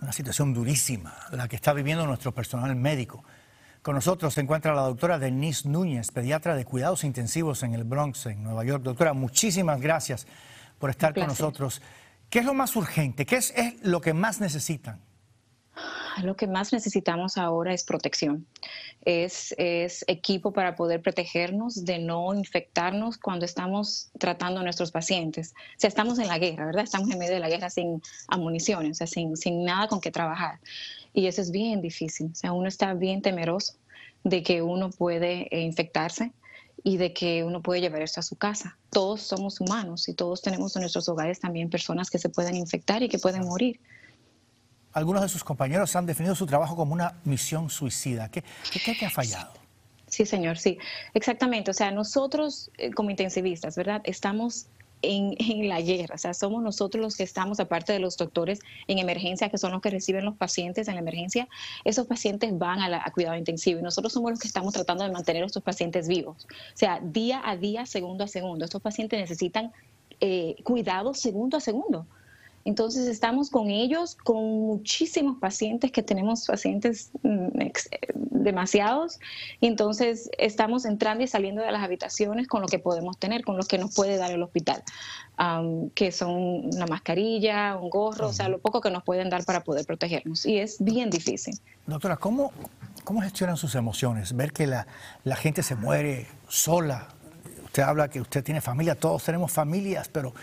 una situación durísima, la que está viviendo nuestro personal médico. Con nosotros se encuentra la doctora Denise Núñez, pediatra de cuidados intensivos en el Bronx, en Nueva York. Doctora, muchísimas gracias por estar con nosotros. ¿Qué es lo más urgente? ¿Qué es, lo que más necesitan? Ah, lo que más necesitamos ahora es protección, es, equipo para poder protegernos de no infectarnos cuando estamos tratando a nuestros pacientes. O sea, estamos en la guerra, ¿verdad? Estamos en medio de la guerra sin municiones, o sea, sin, nada con que trabajar. Y eso es bien difícil, o sea, uno está bien temeroso de que uno puede eh, infectarse y de que uno puede llevar esto a su casa. Todos somos humanos y todos tenemos en nuestros hogares también personas que se pueden infectar y que pueden morir algunos de sus compañeros han definido su trabajo como una misión suicida. ¿Qué, qué, ha fallado? Sí, señor, sí, exactamente. O sea, nosotros eh, como intensivistas, ¿verdad? Estamos en, la guerra. O sea, somos nosotros los que estamos, aparte de los doctores en emergencia, que son los que reciben los pacientes en la emergencia, esos pacientes van a, cuidado intensivo y nosotros somos los que estamos tratando de mantener a estos pacientes vivos. O sea, día a día, segundo a segundo. Estos pacientes necesitan eh, cuidado segundo a segundo. Entonces estamos con ellos, con muchísimos pacientes que tenemos pacientes mm, eh, demasiados, y entonces estamos entrando y saliendo de las habitaciones con lo que podemos tener, con lo que nos puede dar el hospital, que son una mascarilla, un gorro, o sea, lo poco que nos pueden dar para poder protegernos, y es bien difícil. Doctora, ¿cómo, cómo gestionan sus emociones? Ver que la, la gente se muere sola, Usted habla que usted tiene familia, todos tenemos familias, pero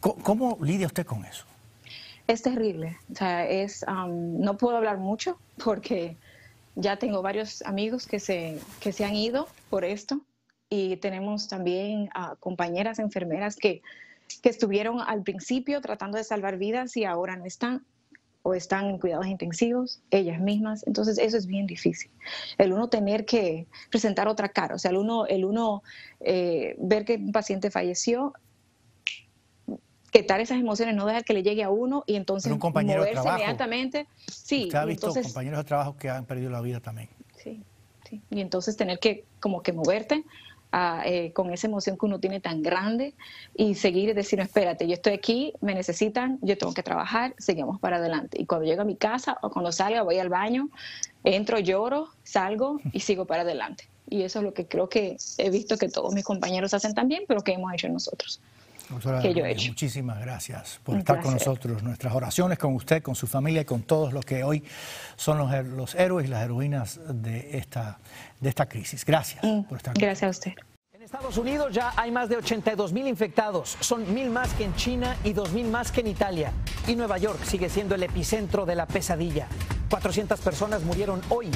¿cómo, lidia usted con eso? Es terrible. O sea, es, no puedo hablar mucho porque ya tengo varios amigos que se, que se han ido por esto y tenemos también compañeras enfermeras que, que estuvieron al principio tratando de salvar vidas y ahora no están o están en cuidados intensivos, ellas mismas. Entonces eso es bien difícil. El uno tener que presentar otra cara, o sea, el uno, el uno eh, ver que un paciente falleció, quitar esas emociones, no dejar que le llegue a uno y entonces un compañero moverse de trabajo. inmediatamente. Sí, ha visto compañeros de trabajo que han perdido la vida también. Sí, sí. Y entonces tener que como que moverte eh, con esa emoción que uno tiene tan grande y seguir diciendo decir, espérate, yo estoy aquí, me necesitan, yo tengo que trabajar, seguimos para adelante. Y cuando llego a mi casa o cuando salgo voy al baño, entro, lloro, salgo y sigo para adelante. Y eso es lo que creo que he visto que todos mis compañeros hacen también, pero que hemos hecho nosotros. Doctora, Muchísimas gracias por estar con nosotros. Nuestras oraciones con usted, con su familia y con todos los que hoy son los, héroes y las heroínas de esta, de esta crisis. Gracias mm. por estar aquí. Gracias a usted. En Estados Unidos ya hay más de 82.000 mil infectados, son mil más que en China y dos mil más que en Italia. Y Nueva York sigue siendo el epicentro de la pesadilla. 400 personas murieron hoy